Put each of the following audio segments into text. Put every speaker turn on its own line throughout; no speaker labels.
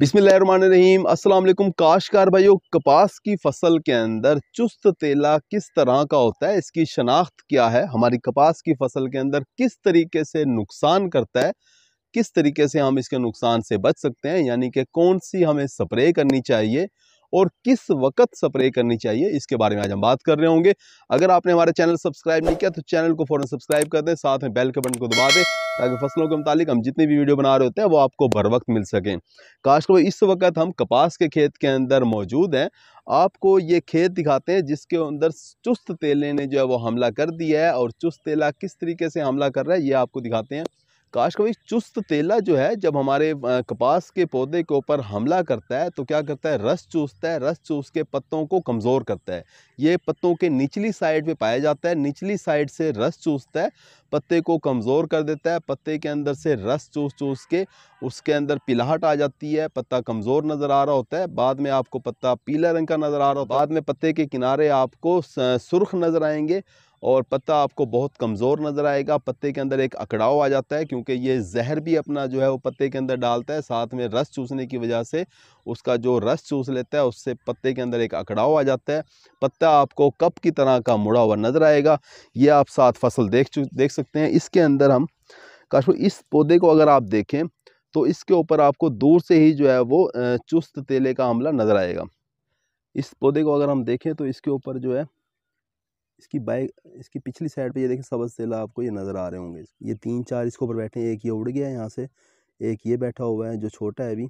बिसमीम असलम काशकार भाइयों कपास की फसल के अंदर चुस्त तेला किस तरह का होता है इसकी शनाख्त क्या है हमारी कपास की फसल के अंदर किस तरीके से नुकसान करता है किस तरीके से हम इसके नुकसान से बच सकते हैं यानी कि कौन सी हमें स्प्रे करनी चाहिए और किस वक्त स्प्रे करनी चाहिए इसके बारे में आज हम बात कर रहे होंगे अगर आपने हमारे चैनल सब्सक्राइब नहीं किया तो चैनल को फ़ौरन सब्सक्राइब कर दें साथ में बेल के बटन को दबा दें ताकि फसलों के मुतालिक हम जितनी भी वीडियो बना रहे होते हैं वो आपको बर वक्त मिल सकें को इस वक्त हम कपास के खेत के अंदर मौजूद हैं आपको ये खेत दिखाते हैं जिसके अंदर चुस्त तेले ने जो है वो हमला कर दिया है और चुस्त तेला किस तरीके से हमला कर रहा है ये आपको दिखाते हैं काश कभी चुस्त तेला जो है जब हमारे कपास के पौधे के ऊपर हमला करता है तो क्या करता है रस चूसता है रस चूस के पत्तों को कमज़ोर करता है ये पत्तों के निचली साइड पे पाया जाता है निचली साइड से रस चूसता है पत्ते को कमज़ोर कर देता है पत्ते के अंदर से रस चूस चूस के उसके अंदर पिलाहट आ जाती है पत्ता कमज़ोर नज़र आ रहा होता है बाद में आपको पत्ता पीला रंग का नज़र आ रहा होता है बाद में पत्ते के किनारे आपको सुर्ख नज़र आएंगे और पत्ता आपको बहुत कमज़ोर नज़र आएगा पत्ते के अंदर एक अकड़ाव आ जाता है क्योंकि ये जहर भी अपना जो है वो पत्ते के अंदर डालता है साथ में रस चूसने की वजह से उसका जो रस चूस लेता है उससे पत्ते के अंदर एक अकड़ाव आ जाता है पत्ता आपको कप की तरह का मुड़ा हुआ नज़र आएगा ये आप साथ फसल देख देख सकते हैं इसके अंदर हम काशो इस पौधे को अगर आप देखें तो इसके ऊपर आपको दूर से ही जो है वो चुस्त तेले का हमला नज़र आएगा इस पौधे को अगर हम देखें तो इसके ऊपर जो है इसकी बाइक इसकी पिछली साइड पे ये देखिए सबज सेला आपको ये नज़र आ रहे होंगे ये तीन चार इसके ऊपर बैठे हैं एक ये उड़ गया है यहाँ से एक ये बैठा हुआ है जो छोटा है अभी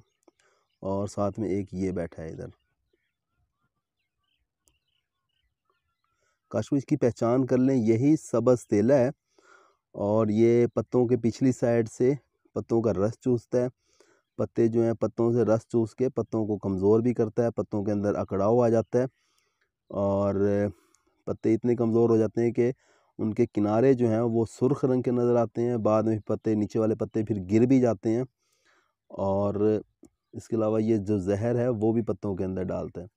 और साथ में एक ये बैठा है इधर काशू इसकी पहचान कर लें यही सबज तेला है और ये पत्तों के पिछली साइड से पत्तों का रस चूसता है पत्ते जो हैं पत्तों से रस चूस के पत्तों को कमज़ोर भी करता है पत्तों के अंदर अकड़ाव आ जाता है और पत्ते इतने कमज़ोर हो जाते हैं कि उनके किनारे जो हैं वो सुर्ख रंग के नज़र आते हैं बाद में पत्ते नीचे वाले पत्ते फिर गिर भी जाते हैं और इसके अलावा ये जो जहर है वो भी पत्तों के अंदर डालता है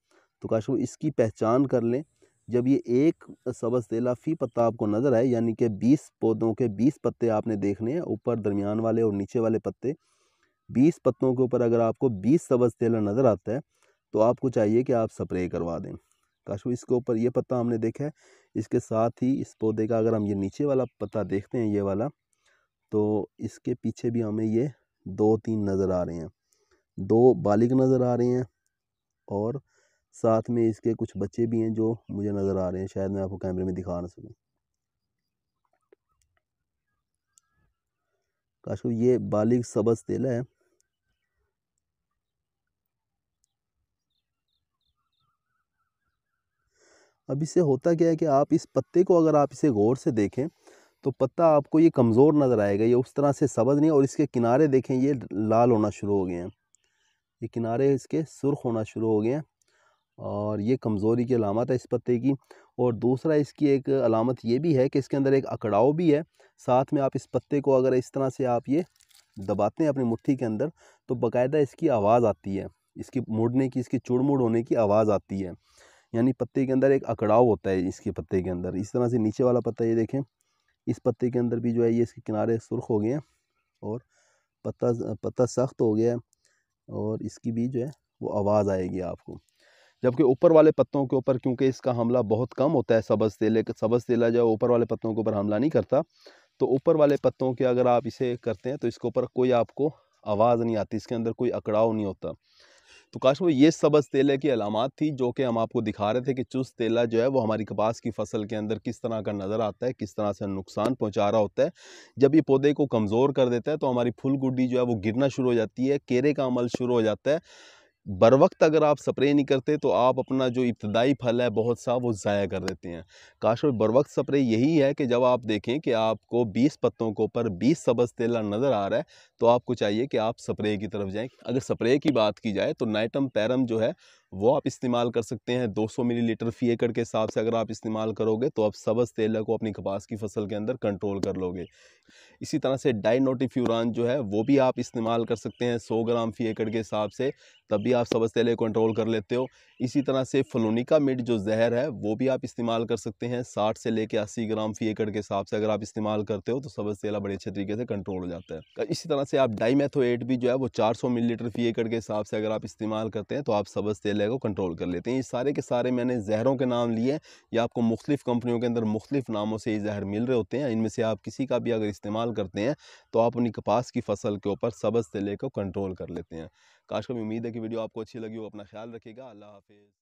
तो काश वो इसकी पहचान कर लें जब ये एक सबस तेला फ़ी पत्ता आपको नज़र आए यानी कि बीस पौधों के बीस पत्ते आपने देखने हैं ऊपर दरमियान वाले और नीचे वाले पत्ते बीस पत्तों के ऊपर अगर आपको बीस सबस तेला नज़र आता है तो आपको चाहिए कि आप स्प्रे करवा दें काशो इसके ऊपर ये पत्ता हमने देखा है इसके साथ ही इस पौधे का अगर हम ये नीचे वाला पत्ता देखते हैं ये वाला तो इसके पीछे भी हमें ये दो तीन नज़र आ रहे हैं दो बालिक नज़र आ रहे हैं और साथ में इसके कुछ बच्चे भी हैं जो मुझे नज़र आ रहे हैं शायद मैं आपको कैमरे में दिखा ना सकूँ काशो ये बालिक सबज तेला है अब इससे होता क्या है कि आप इस पत्ते को अगर आप इसे गौर से देखें तो पत्ता आपको ये कमज़ोर नज़र आएगा ये उस तरह से सबज नहीं और इसके किनारे देखें ये लाल होना शुरू हो गए हैं ये किनारे इसके सुर्ख होना शुरू हो गए हैं और ये कमज़ोरी की अलामत है इस पत्ते की और दूसरा इसकी एक अलामत ये भी है कि इसके अंदर एक अकड़ाव भी है साथ में आप इस पत्ते को अगर इस तरह से आप ये दबाते हैं अपनी मुट्ठी के अंदर तो बाकायदा इसकी आवाज़ आती है इसकी मुड़ने की इसकी चुड़मुड़ होने की आवाज़ आती है यानी पत्ते के अंदर एक अकड़ाव होता है इसके पत्ते के अंदर इस तरह से नीचे वाला पत्ता ये देखें इस पत्ते के अंदर भी जो है ये इसके किनारे सुर्ख हो गए हैं और पत्ता पत्ता सख्त हो गया है और इसकी भी जो है वो आवाज़ आएगी आपको जबकि ऊपर वाले पत्तों के ऊपर क्योंकि इसका हमला बहुत कम होता है सबज़ तेले सबज़ तेला जो है ऊपर वाले पत्तों के ऊपर हमला नहीं करता तो ऊपर वाले पत्तों के अगर आप इसे करते हैं तो इसके ऊपर कोई आपको आवाज़ नहीं आती इसके अंदर कोई अकड़ाव नहीं होता तो काश वो ये सबज तेले की अलामत थी जो कि हम आपको दिखा रहे थे कि चुस्त तेला जो है वो हमारी कपास की फसल के अंदर किस तरह का नज़र आता है किस तरह से नुकसान पहुंचा रहा होता है जब ये पौधे को कमज़ोर कर देता है तो हमारी फुल गुड्डी जो है वो गिरना शुरू हो जाती है केरे का अमल शुरू हो जाता है बर वक्त अगर आप स्प्रे नहीं करते तो आप अपना जो इब्तदाई फल है बहुत सा वो ज़ाया कर देते हैं काश बर वक्त स्प्रे यही है कि जब आप देखें कि आपको 20 पत्तों के ऊपर 20 सबस तेला नज़र आ रहा है तो आपको चाहिए कि आप स्प्रे की तरफ जाएं अगर स्प्रे की बात की जाए तो नाइटम पैरम जो है वो आप इस्तेमाल कर सकते हैं 200 मिलीलीटर फी एकड़ के हिसाब से अगर आप इस्तेमाल करोगे तो आप सबस तेला को अपनी कपास की फसल के अंदर कंट्रोल कर लोगे इसी तरह से डाइनोटिफ्यूरान जो है वो भी आप इस्तेमाल कर सकते हैं 100 ग्राम फी एकड़ के हिसाब से तब भी आप सबज तेले कंट्रोल कर लेते हो इसी तरह से फलोनिका मिट जो जहर है वो भी आप इस्तेमाल कर सकते हैं साठ से लेकर अस्सी ग्राम फी एकड़ के हिसाब से अगर आप इस्तेमाल करते हो तो सबस तेला बड़े अच्छे तरीके से कंट्रोल हो जाता है इसी तरह से आप डाईमेथोएट भी जो है वो चार मिलीलीटर फी एकड़ के हिसाब से अगर आप इस्तेमाल करते हैं तो आप सबज तेला है को कंट्रोल कर लेते हैं ये सारे के सारे मैंने जहरों के नाम लिए ये आपको मुख्तफ़ कंपनियों के अंदर मुख्तफ नामों से ये जहर मिल रहे होते हैं इनमें से आप किसी का भी अगर इस्तेमाल करते हैं तो आप अपनी कपास की फसल के ऊपर सबज तले को कंट्रोल कर लेते हैं काश को उम्मीद है कि वीडियो आपको अच्छी लगी हो अपना ख्याल रखेगा अल्लाह हाफिज़